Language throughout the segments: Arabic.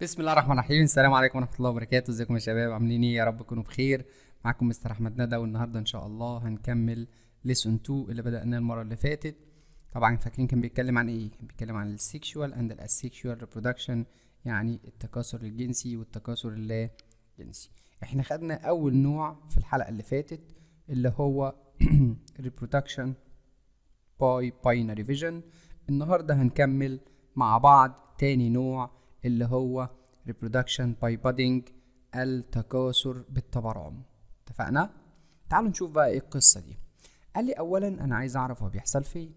بسم الله الرحمن الرحيم السلام عليكم ورحمه الله وبركاته ازيكم يا شباب عاملين ايه يا رب تكونوا بخير معاكم مستر احمد ندى والنهارده ان شاء الله هنكمل ليسون 2 اللي بدأناه المره اللي فاتت طبعا فاكرين كان بيتكلم عن ايه كان بيتكلم عن السيكشوال اند الاسيكشوال ريبرودكشن يعني التكاثر الجنسي والتكاثر اللا جنسي احنا خدنا اول نوع في الحلقه اللي فاتت اللي هو ريبرودكشن باي باينري فيجن النهارده هنكمل مع بعض تاني نوع اللي هو reproduction by budding التكاثر بالتبرعم اتفقنا؟ تعالوا نشوف بقى ايه القصة دي قال لي أولا أنا عايز أعرف هو بيحصل فين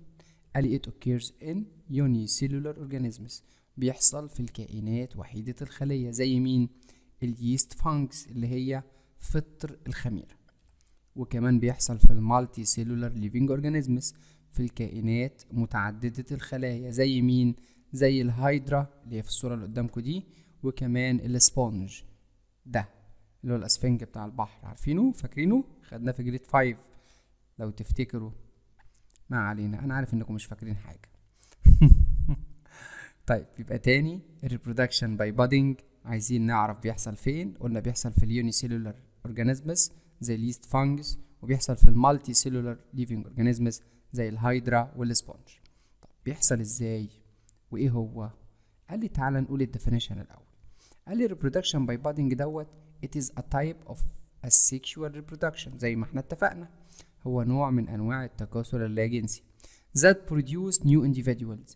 قال لي it occurs in unicellular organisms بيحصل في الكائنات وحيدة الخلية زي مين؟ اليست فانكس اللي هي فطر الخميرة وكمان بيحصل في المالتي سيلولر ليفينج اورجانيزمز في الكائنات متعددة الخلايا زي مين زي الهايدرا اللي هي في الصورة اللي قدامكم دي وكمان الاسبونج ده اللي هو الاسفنج بتاع البحر عارفينه فاكرينه خدناه في جريد 5 لو تفتكروا ما علينا انا عارف انكم مش فاكرين حاجة طيب يبقى تاني الريبرودكشن باي بادنج عايزين نعرف بيحصل فين قلنا بيحصل في اليوني سيلولر اورجانيزمز زي اليست فانجس وبيحصل في المالتي سيلولر ليفينج اورجانيزمز زي الهايدرا والسبونج طب بيحصل ازاي وايه هو قال لي تعالى نقول الديفينيشن الاول قال لي reproduction by budding دوت it is a type of sexual reproduction زي ما احنا اتفقنا هو نوع من انواع التكاثر اللاجنسي that produce new individuals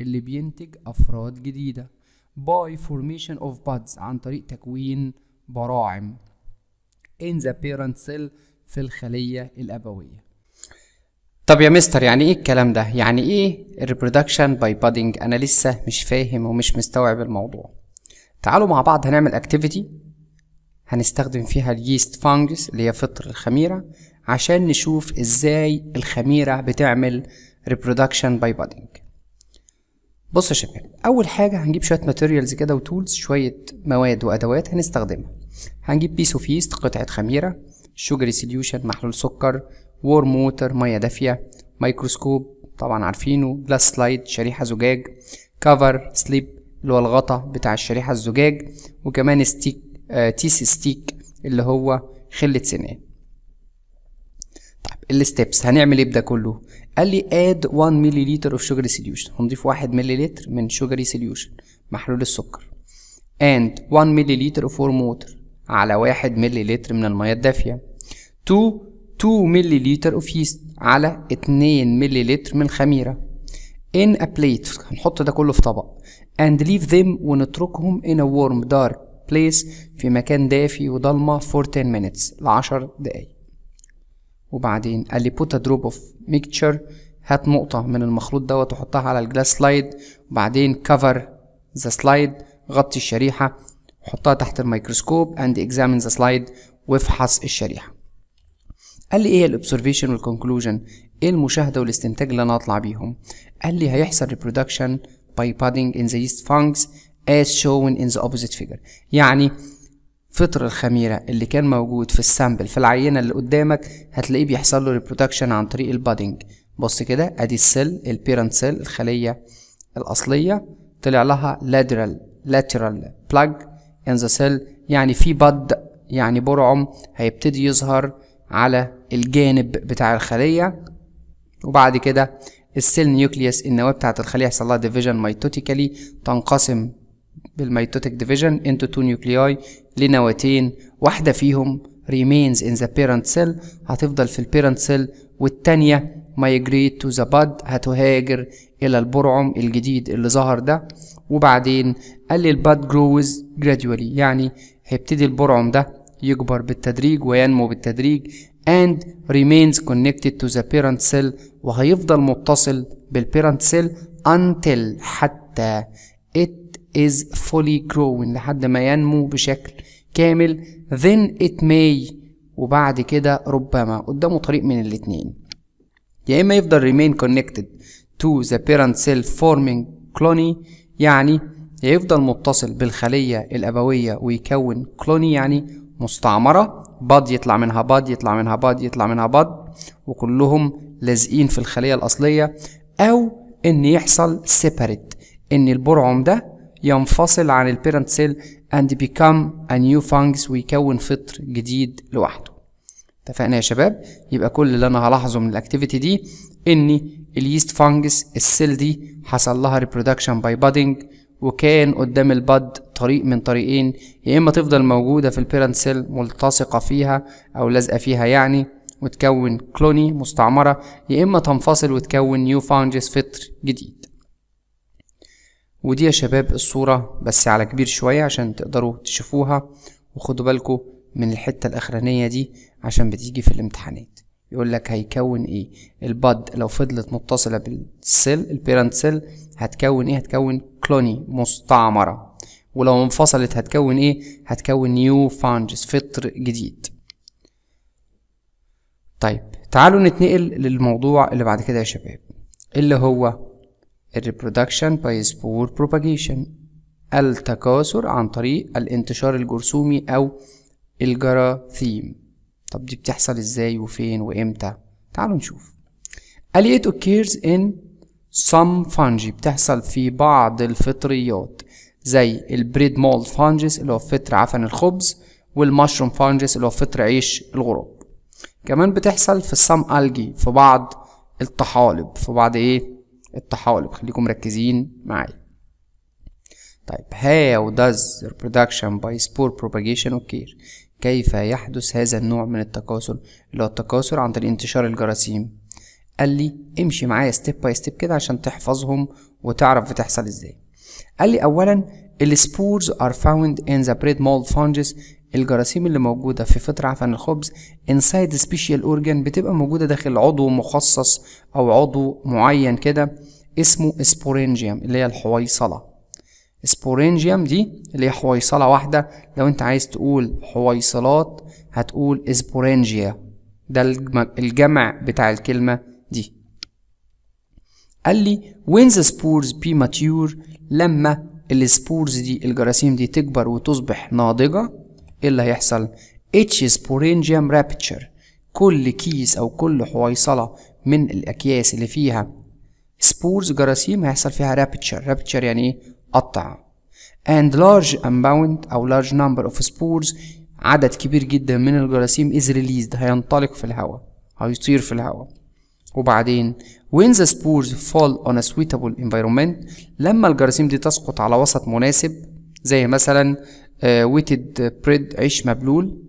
اللي بينتج افراد جديده by formation of buds عن طريق تكوين براعم in the parent cell في الخليه الابويه طب يا مستر يعني ايه الكلام ده يعني ايه الريبرودكشن باي بادنج انا لسه مش فاهم ومش مستوعب الموضوع تعالوا مع بعض هنعمل اكتيفيتي هنستخدم فيها اليست فانجس اللي هي فطر الخميرة عشان نشوف ازاي الخميرة بتعمل ريبرودكشن باي بادنج بص يا شباب اول حاجة هنجيب شوية ماتيريالز كده وتولز شوية مواد وادوات هنستخدمها هنجيب بيس اوف يست قطعة خميرة شوجري سوليوشن محلول سكر وورم ووتر ميه دافيه مايكروسكوب طبعا عارفينه جلاس سلايد شريحه زجاج كفر سليب اللي هو الغطا بتاع الشريحه الزجاج وكمان ستيك آه تيس ستيك اللي هو خله سنان طيب الستبس هنعمل ايه بده كله قال لي اد 1 ملل اوف شوجري سوليوشن هنضيف 1 ملل من شوجري سوليوشن محلول السكر اند 1 ملل اوف warm موتر على 1 ملل من الميه الدافيه 2 2 مللي اوف ييست على 2 مللي من الخميره in a plate هنحط ده كله في طبق and leave them ونتركهم in a warm dark place في مكان دافي وضلمة for 10 minutes لعشر دقايق وبعدين قال لي put a drop of mixture هات نقطة من المخلوط دوت وحطها على الجلاس سلايد وبعدين cover the slide غطي الشريحة وحطها تحت الميكروسكوب and examine the slide وافحص الشريحة قال لي ايه الاوبزرفيشن والكونكلوجن ايه المشاهده والاستنتاج اللي انا اطلع بيهم قال لي هيحصل reproduction by budding in the yeast fungus as shown in the opposite figure يعني فطر الخميرة اللي كان موجود في السامبل في العينة اللي قدامك هتلاقيه بيحصل له ريبرودكشن عن طريق البادنج بص كده ادي السيل البيرنت سيل الخلية الأصلية طلع لها lateral lateral plug in the cell يعني في بد يعني برعم هيبتدي يظهر على الجانب بتاع الخلية وبعد كده السيل نيوكليس النواة بتاعة الخلية يحصل لها ديفيجن ميتوتيكالي تنقسم بالميتوتيك ديفيجن انتو تو نيوكلياي لنواتين واحدة فيهم remains in the parent cell هتفضل في البيرنت سيل والتانية migrate to the bud هتهاجر إلى البرعم الجديد اللي ظهر ده وبعدين قال لي الباد جروز gradually يعني هيبتدي البرعم ده يكبر بالتدريج وينمو بالتدريج and remains connected to the parent cell وهيفضل متصل parent cell until حتى it is fully grown لحد ما ينمو بشكل كامل then it may وبعد كده ربما قدامه طريق من الاتنين يا إما يفضل remain connected to the parent cell forming colony يعني يفضل متصل بالخلية الأبوية ويكون كلوني يعني مستعمرة بض يطلع منها بض يطلع منها بض يطلع منها بض وكلهم لازقين في الخلية الأصلية أو إن يحصل سيبريت إن البرعم ده ينفصل عن البيرنت سيل أند بيكام a new ويكون فطر جديد لوحده اتفقنا يا شباب يبقى كل اللي انا هلاحظه من الاكتيفيتي دي ان اليست فانجس السيل دي حصل لها ريبرودكشن باي بادنج وكان قدام البد طريق من طريقين يا إما تفضل موجودة في البيرنت سيل ملتصقة فيها أو لازقة فيها يعني وتكون كلوني مستعمرة يا إما تنفصل وتكون نيو فاونجز فطر جديد ودي يا شباب الصورة بس على كبير شوية عشان تقدروا تشوفوها وخدوا بالكم من الحتة الأخرانية دي عشان بتيجي في الامتحانات يقول لك هيكون ايه البد لو فضلت متصله بالسيل البيرنت سيل هتكون ايه هتكون كلوني مستعمره ولو انفصلت هتكون ايه هتكون نيو فانجز فطر جديد طيب تعالوا نتنقل للموضوع اللي بعد كده يا شباب اللي هو الريبرودكشن باي سبور بروباجيشن التكاثر عن طريق الانتشار الجرثومي او الجراثيم طب دي بتحصل ازاي وفين وامتى تعالوا نشوف Allied occurs in some fungi بتحصل في بعض الفطريات زي البريد مولد فانجس اللي هو فطر عفن الخبز والمشروم فانجس اللي هو فطر عيش الغراب كمان بتحصل في السم الجي في بعض الطحالب في بعض ايه الطحالب خليكم مركزين معايا طيب how does reproduction by spore propagation occur كيف يحدث هذا النوع من التكاثر اللي هو التكاثر عند الانتشار الجراثيم قال لي امشي معايا ستيب باي ستيب كده عشان تحفظهم وتعرف بتحصل ازاي قال لي اولا السبورز are found in the bread mold fungus الجراثيم اللي موجودة في فطر عفن الخبز inside special organ بتبقى موجودة داخل عضو مخصص أو عضو معين كده اسمه سبورينجيوم اللي هي الحويصلة سبورينجيوم دي اللي هي حويصلة واحدة لو انت عايز تقول حويصلات هتقول سبورينجيا ده الجمع بتاع الكلمة دي قال لي وين ذا سبورز بي ماتيور لما السبورز دي الجراثيم دي تكبر وتصبح ناضجة ايه اللي هيحصل اتش سبورينجيوم رابتشر كل كيس او كل حويصلة من الاكياس اللي فيها سبورز جراثيم هيحصل فيها رابتشر رابتشر يعني ايه قطع and large amount أو large number of spores عدد كبير جدا من الجراثيم is released هينطلق في الهواء هيطير في الهواء وبعدين when the spores fall on a suitable environment لما الجراثيم دي تسقط على وسط مناسب زي مثلا ويتد uh, بريد عيش مبلول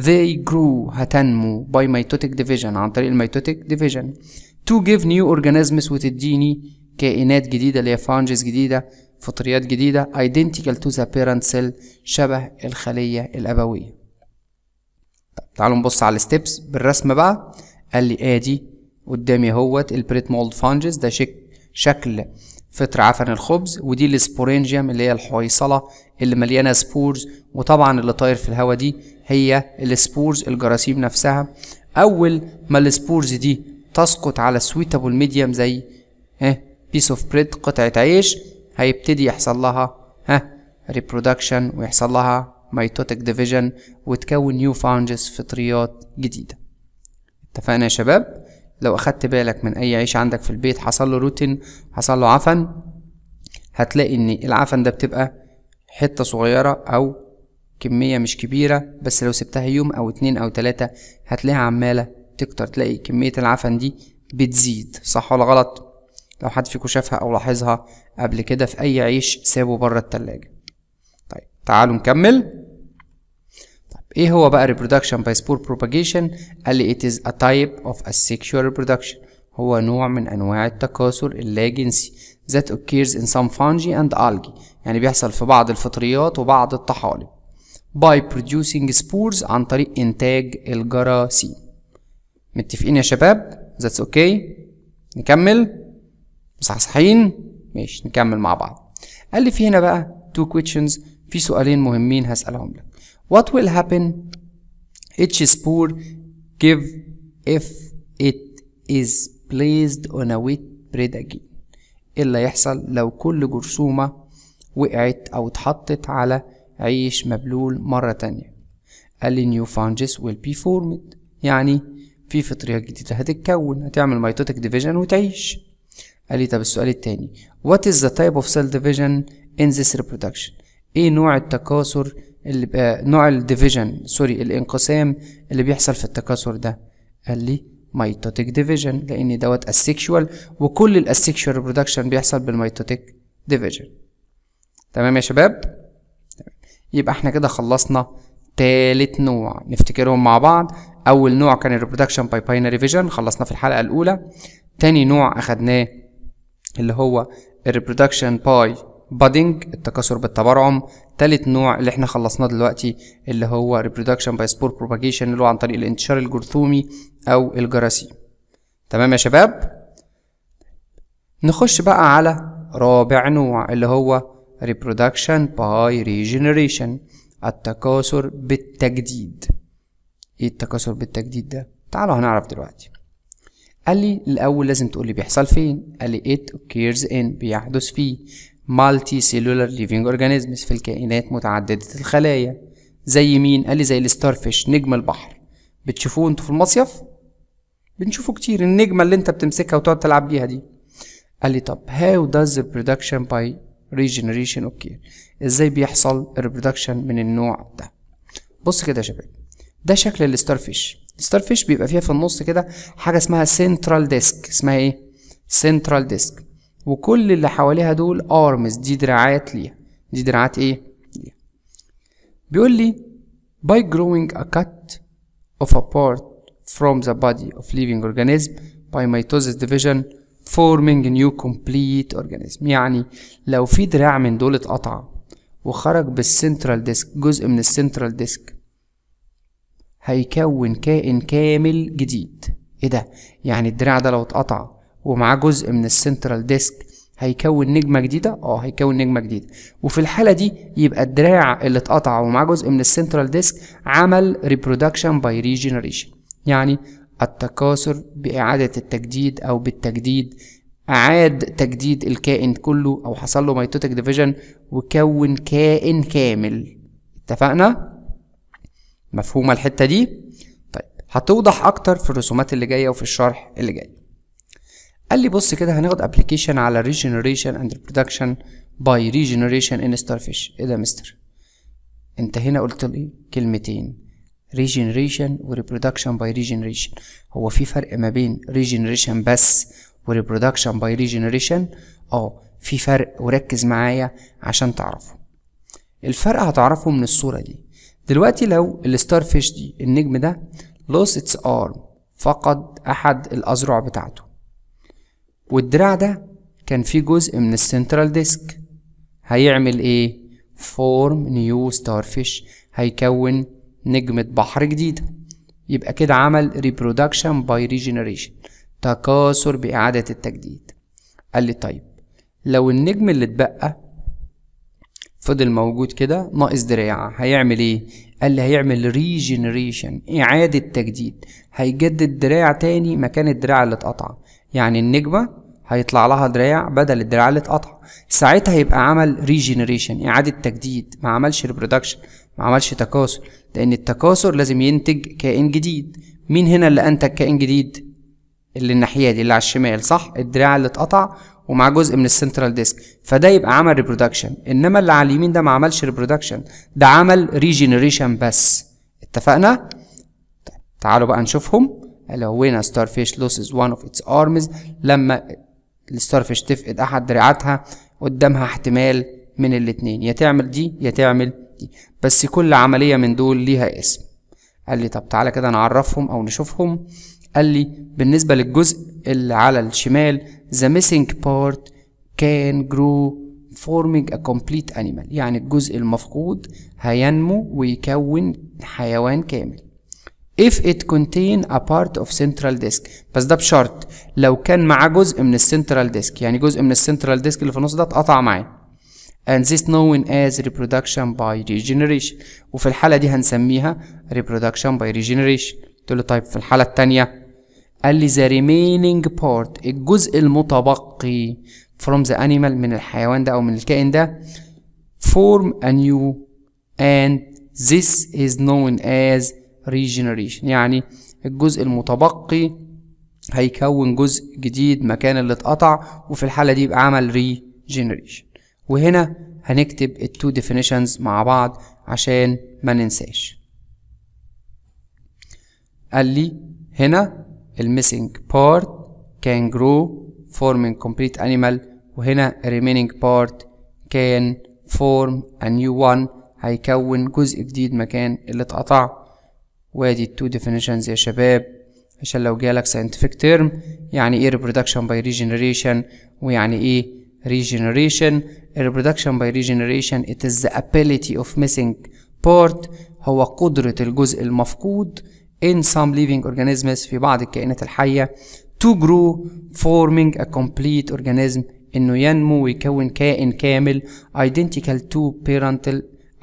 they grow هتنمو by mitotic division عن طريق الميتوتيك division to give new organisms وتديني كائنات جديدة اللي هي فانجز جديدة فطريات جديدة identical to the parent cell شبه الخلية الأبوية طيب تعالوا نبص على الستبس بالرسم بقى قال لي ادي قدامي هوت البريت مولد فانجز ده شك شكل فطر عفن الخبز ودي السبورينجيوم اللي هي الحويصلة اللي مليانة سبورز وطبعا اللي طاير في الهوا دي هي السبورز الجراثيم نفسها أول ما السبورز دي تسقط على سويتابل ميديم زي اه بيس اوف بريد قطعة عيش هيبتدي يحصل لها ها ريبرودكشن ويحصل لها ميتوتك ديفيجن وتكون نيو فانجس فطريات جديدة اتفقنا يا شباب لو اخدت بالك من اي عيش عندك في البيت حصل له روتين حصل له عفن هتلاقي ان العفن ده بتبقى حتة صغيرة او كمية مش كبيرة بس لو سبتها يوم او اتنين او تلاتة هتلاقيها عمالة تكتر تلاقي كمية العفن دي بتزيد صح ولا غلط لو حد فيكم شافها او لاحظها قبل كده في اي عيش سابه بره التلاجة طيب تعالوا نكمل طيب ايه هو بقى reproduction by spore propagation قال لي it is a type of sexual reproduction هو نوع من انواع التكاثر اللاجنسي that occurs in some fungi and algae يعني بيحصل في بعض الفطريات وبعض الطحالب by producing spores عن طريق انتاج الجراثيم متفقين يا شباب that's okay نكمل مصحصحين ماشي نكمل مع بعض قال لي في هنا بقى تو questions في سؤالين مهمين هسألهم لك what will happen each spore give if it is placed on a wet bread again ايه اللي يحصل لو كل جرثومة وقعت او اتحطت على عيش مبلول مرة تانية قال لي new fungus will be formed يعني في فطريات جديدة هتتكون هتعمل ميتوتك ديفيجن وتعيش قال لي طب السؤال التاني what is the type of cell division in this reproduction ايه نوع التكاثر اللي بقى نوع الديفيجن سوري الانقسام اللي بيحصل في التكاثر ده قال لي ميتوتيك ديفيجن لان دوت السيكشوال وكل الاسيكشوال ريبرودكشن بيحصل بالميتوتيك ديفيجن تمام يا شباب يبقى احنا كده خلصنا تالت نوع نفتكرهم مع بعض اول نوع كان الريبرودكشن باي باينري فيجن خلصنا في الحلقه الاولى تاني نوع اخدناه اللي هو الريبرودكشن باي بادنج التكاثر بالتبرعم تالت نوع اللي احنا خلصناه دلوقتي اللي هو ريبرودكشن باي سبور بروباجيشن اللي هو عن طريق الانتشار الجرثومي او الجراثيم تمام يا شباب نخش بقى على رابع نوع اللي هو reproduction by regeneration التكاثر بالتجديد ايه التكاثر بالتجديد ده تعالوا هنعرف دلوقتي قال لي الأول لازم تقول لي بيحصل فين قال لي it occurs in بيحدث في multi cellular living organisms في الكائنات متعددة الخلايا زي مين قال لي زي الستارفيش نجم البحر بتشوفوه انتوا في المصيف بنشوفه كتير النجمة اللي انت بتمسكها وتقعد تلعب بيها دي قال لي طب how does reproduction by regeneration occur ازاي بيحصل الريبرودكشن من النوع ده بص كده يا شباب ده شكل الستارفيش فيش بيبقى فيها في النص كده حاجه اسمها سنترال ديسك اسمها ايه سنترال ديسك وكل اللي حواليها دول ارمز دي دراعات ليها دي دراعات ايه ليها بيقول لي by growing a cut of a part from the body of living organism by mitosis division forming a new complete organism يعني لو في دراع من دول اتقطع وخرج بالسنترال ديسك جزء من السنترال ديسك هيكون كائن كامل جديد ايه ده يعني الدراع ده لو اتقطع ومعاه جزء من السنترال ديسك هيكون نجمة جديدة اه هيكون نجمة جديدة وفي الحالة دي يبقى الدراع اللي اتقطع ومعاه جزء من السنترال ديسك عمل ريبرودكشن باي ريجينريشن يعني التكاثر بإعادة التجديد أو بالتجديد أعاد تجديد الكائن كله أو حصل له ميتوتك ديفيجن وكون كائن كامل اتفقنا؟ مفهومة الحتة دي؟ طيب هتوضح أكتر في الرسومات اللي جاية وفي الشرح اللي جاي قال لي بص كده هناخد ابلكيشن على regeneration and reproduction by regeneration in starfish ايه ده يا مستر انت هنا قلت لي كلمتين regeneration و reproduction by regeneration هو في فرق ما بين regeneration بس و reproduction by regeneration اه في فرق وركز معايا عشان تعرفه الفرق هتعرفه من الصورة دي دلوقتي لو الستار فيش دي النجم ده لوس اتس ارم فقد احد الاذرع بتاعته والدراع ده كان فيه جزء من السنترال ديسك هيعمل ايه فورم نيو ستار فيش هيكون نجمة بحر جديدة يبقى كده عمل ريبرودكشن باي ريجنريشن تكاثر بإعادة التجديد قال لي طيب لو النجم اللي اتبقى فضل موجود كده ناقص دراع هيعمل ايه قال لي هيعمل ريجنريشن اعاده تجديد هيجدد دراع تاني مكان الدراع اللي اتقطع يعني النجمه هيطلع لها دراع بدل الدراع اللي اتقطع ساعتها يبقى عمل ريجنريشن اعاده تجديد ما عملش ريبرودكشن ما عملش تكاثر لان التكاثر لازم ينتج كائن جديد مين هنا اللي انتج كائن جديد اللي الناحيه دي اللي على الشمال صح الدراع اللي اتقطع ومعاه جزء من السنترال ديسك فده يبقى عمل ريبرودكشن انما اللي على اليمين ده ما عملش ريبرودكشن ده عمل ريجنريشن بس اتفقنا طيب تعالوا بقى نشوفهم لوينا ستارفيش لوسز وان اوف اتس ارمز لما الستارفيش تفقد احد دراعاتها قدامها احتمال من الاتنين يا تعمل دي يا تعمل دي بس كل عملية من دول ليها اسم قال لي طب تعالى كده نعرفهم او نشوفهم قال لي بالنسبة للجزء اللي على الشمال the missing part can grow forming a complete animal يعني الجزء المفقود هينمو ويكون حيوان كامل if it contain a part of central disk بس ده بشرط لو كان معاه جزء من السنترال ديسك يعني جزء من السنترال ديسك اللي في النص ده اتقطع معاه and this known as reproduction by regeneration وفي الحالة دي هنسميها reproduction by regeneration تقول له طيب في الحالة التانية قال لي the remaining part الجزء المتبقي from the animal من الحيوان ده أو من الكائن ده form a new and this is known as regeneration يعني الجزء المتبقي هيكون جزء جديد مكان اللي اتقطع وفي الحالة دي يبقى عمل regeneration وهنا هنكتب التو definitions مع بعض عشان ما ننساش قال لي هنا missing part can grow forming complete animal وهنا remaining part can form a new one هيكون جزء جديد مكان اللي اتقطع وادي التو definitions يا شباب عشان لو جالك scientific term يعني ايه reproduction by regeneration ويعني ايه regeneration reproduction by regeneration it is the ability of missing part هو قدرة الجزء المفقود in some living organisms في بعض الكائنات الحية to grow forming a complete organism إنه ينمو ويكون كائن كامل identical to parental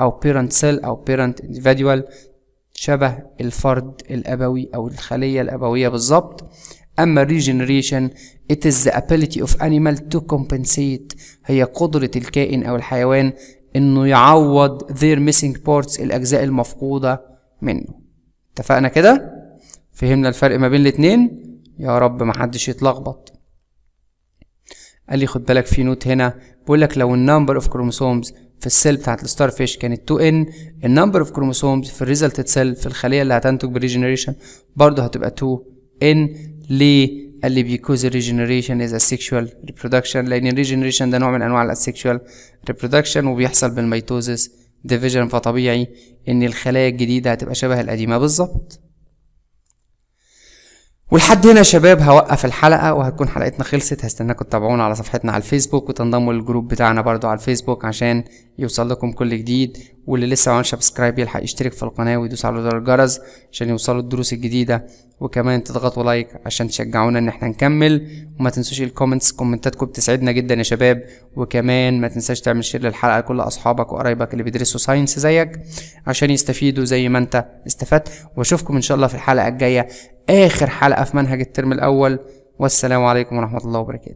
أو parent cell أو parent individual شبه الفرد الأبوي أو الخلية الأبوية بالظبط أما regeneration it is the ability of animal to compensate هي قدرة الكائن أو الحيوان إنه يعوض their missing parts الأجزاء المفقودة منه اتفقنا كده فهمنا الفرق ما بين الاتنين يا رب محدش يتلخبط قال لي خد بالك في نوت هنا بيقول لك لو النمبر اوف كروموسومز في السيل بتاعت الستار فيش كانت 2 n النمبر اوف كروموسومز في الريزلتد سيل في الخليه اللي هتنتج بالريجنريشن برضه هتبقى 2 n ليه قال لي بيكوز الريجنريشن از اسيكشوال ريبرودكشن لان الريجنريشن ده نوع من انواع الاسكشوال ريبرودكشن وبيحصل بالميتوزس ديفيجن فطبيعي ان الخلايا الجديده هتبقى شبه القديمه بالظبط ولحد هنا يا شباب هوقف الحلقه وهتكون حلقتنا خلصت هستناكم تتابعونا على صفحتنا على الفيسبوك وتنضموا للجروب بتاعنا برضو على الفيسبوك عشان يوصل لكم كل جديد واللي لسه ما عملش سبسكرايب يلحق يشترك في القناه ويدوس على زر الجرس عشان يوصلوا الدروس الجديده وكمان تضغطوا لايك عشان تشجعونا ان احنا نكمل وما تنسوش الكومنتس كومنتاتكم بتسعدنا جدا يا شباب وكمان ما تنساش تعمل شير للحلقه لكل اصحابك وقرايبك اللي بيدرسوا ساينس زيك عشان يستفيدوا زي ما انت استفدت واشوفكم ان شاء الله في الحلقه الجايه اخر حلقه في منهج الترم الاول والسلام عليكم ورحمه الله وبركاته